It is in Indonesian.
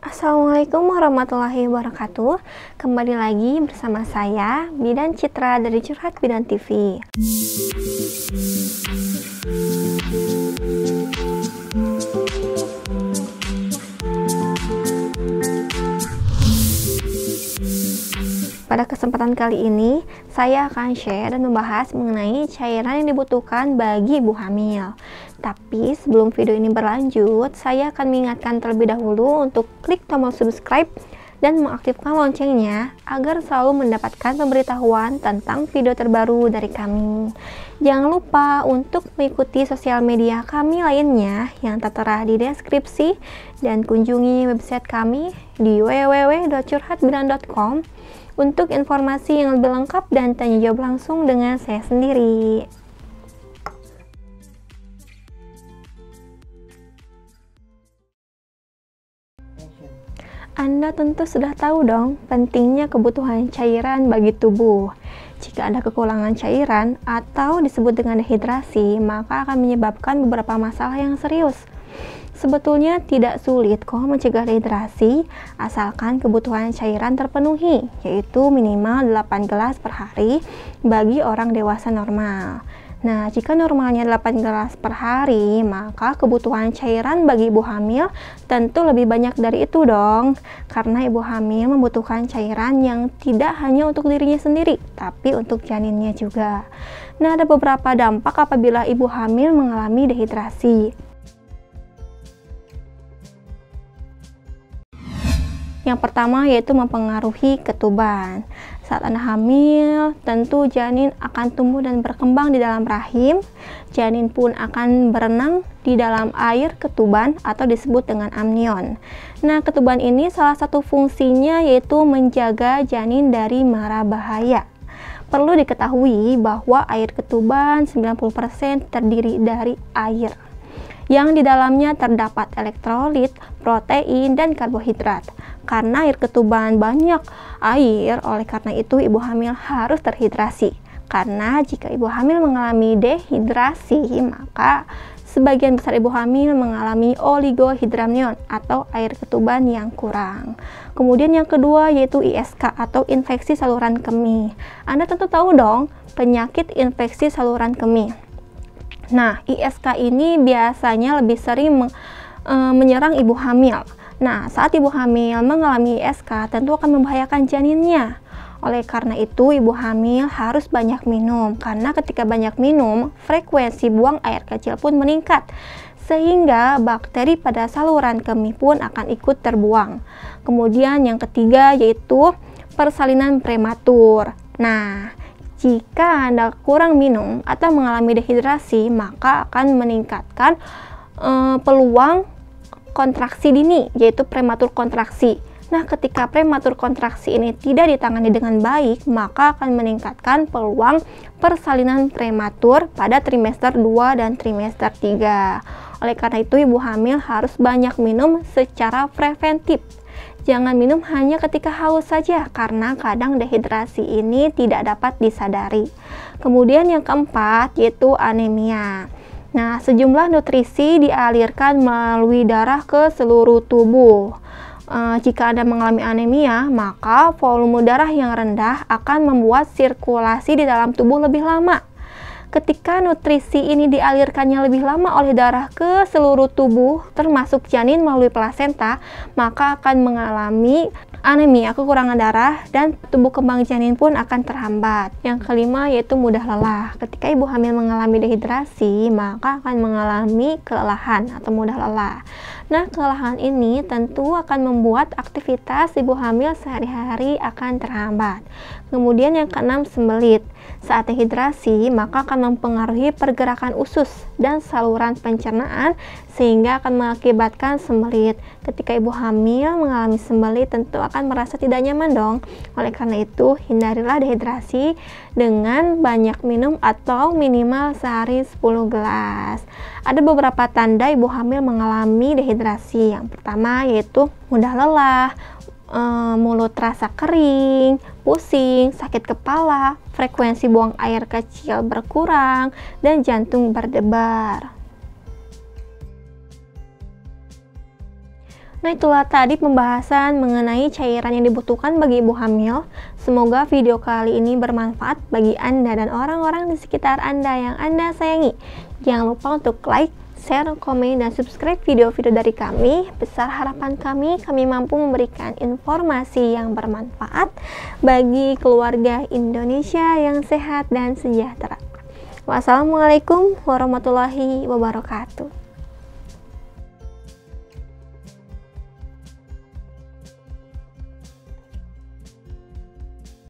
Assalamualaikum warahmatullahi wabarakatuh Kembali lagi bersama saya Bidan Citra dari Curhat Bidan TV kesempatan kali ini saya akan share dan membahas mengenai cairan yang dibutuhkan bagi ibu hamil. Tapi sebelum video ini berlanjut, saya akan mengingatkan terlebih dahulu untuk klik tombol subscribe dan mengaktifkan loncengnya agar selalu mendapatkan pemberitahuan tentang video terbaru dari kami. Jangan lupa untuk mengikuti sosial media kami lainnya yang tertera di deskripsi dan kunjungi website kami di www.curhatbilan.com untuk informasi yang lebih lengkap dan tanya jawab langsung dengan saya sendiri. Anda tentu sudah tahu dong pentingnya kebutuhan cairan bagi tubuh. Jika ada kekurangan cairan atau disebut dengan dehidrasi, maka akan menyebabkan beberapa masalah yang serius. Sebetulnya tidak sulit kok mencegah dehidrasi asalkan kebutuhan cairan terpenuhi, yaitu minimal 8 gelas per hari bagi orang dewasa normal. Nah, jika normalnya 8 gelas per hari, maka kebutuhan cairan bagi ibu hamil tentu lebih banyak dari itu dong. Karena ibu hamil membutuhkan cairan yang tidak hanya untuk dirinya sendiri, tapi untuk janinnya juga. Nah, ada beberapa dampak apabila ibu hamil mengalami dehidrasi. Yang pertama yaitu mempengaruhi ketuban. Saat anak hamil, tentu janin akan tumbuh dan berkembang di dalam rahim. Janin pun akan berenang di dalam air ketuban atau disebut dengan amnion. Nah, ketuban ini salah satu fungsinya yaitu menjaga janin dari mara bahaya. Perlu diketahui bahwa air ketuban 90% terdiri dari air yang di dalamnya terdapat elektrolit, protein, dan karbohidrat karena air ketuban banyak air, oleh karena itu ibu hamil harus terhidrasi. Karena jika ibu hamil mengalami dehidrasi, maka sebagian besar ibu hamil mengalami oligohidramnion atau air ketuban yang kurang. Kemudian yang kedua yaitu ISK atau infeksi saluran kemih. Anda tentu tahu dong penyakit infeksi saluran kemih. Nah, ISK ini biasanya lebih sering eh, menyerang ibu hamil Nah, saat ibu hamil mengalami ISK tentu akan membahayakan janinnya. Oleh karena itu, ibu hamil harus banyak minum karena ketika banyak minum, frekuensi buang air kecil pun meningkat sehingga bakteri pada saluran kemih pun akan ikut terbuang. Kemudian yang ketiga yaitu persalinan prematur. Nah, jika Anda kurang minum atau mengalami dehidrasi, maka akan meningkatkan eh, peluang kontraksi dini, yaitu prematur kontraksi. Nah, ketika prematur kontraksi ini tidak ditangani dengan baik, maka akan meningkatkan peluang persalinan prematur pada trimester 2 dan trimester 3. Oleh karena itu, ibu hamil harus banyak minum secara preventif. Jangan minum hanya ketika haus saja karena kadang dehidrasi ini tidak dapat disadari. Kemudian yang keempat yaitu anemia. Nah, sejumlah nutrisi dialirkan melalui darah ke seluruh tubuh. E, jika Anda mengalami anemia, maka volume darah yang rendah akan membuat sirkulasi di dalam tubuh lebih lama. Ketika nutrisi ini dialirkannya lebih lama oleh darah ke seluruh tubuh, termasuk janin melalui plasenta, maka akan mengalami anemia, kekurangan darah, dan tubuh kembang janin pun akan terhambat. Yang kelima yaitu mudah lelah. Ketika ibu hamil mengalami dehidrasi, maka akan mengalami kelelahan atau mudah lelah. Nah, kelelahan ini tentu akan membuat aktivitas ibu hamil sehari-hari akan terhambat. Kemudian yang keenam, sembelit. Saat dehidrasi, maka akan mempengaruhi pergerakan usus dan saluran pencernaan sehingga akan mengakibatkan sembelit. Ketika ibu hamil mengalami sembelit tentu akan merasa tidak nyaman dong. Oleh karena itu, hindarilah dehidrasi dengan banyak minum atau minimal sehari 10 gelas. Ada beberapa tanda ibu hamil mengalami dehidrasi. Yang pertama yaitu mudah lelah, um, mulut terasa kering, pusing, sakit kepala, frekuensi buang air kecil berkurang, dan jantung berdebar. Nah itulah tadi pembahasan mengenai cairan yang dibutuhkan bagi ibu hamil. Semoga video kali ini bermanfaat bagi Anda dan orang-orang di sekitar Anda yang Anda sayangi. Jangan lupa untuk like, share, komen, dan subscribe video-video dari kami. Besar harapan kami, kami mampu memberikan informasi yang bermanfaat bagi keluarga Indonesia yang sehat dan sejahtera. Wassalamualaikum warahmatullahi wabarakatuh.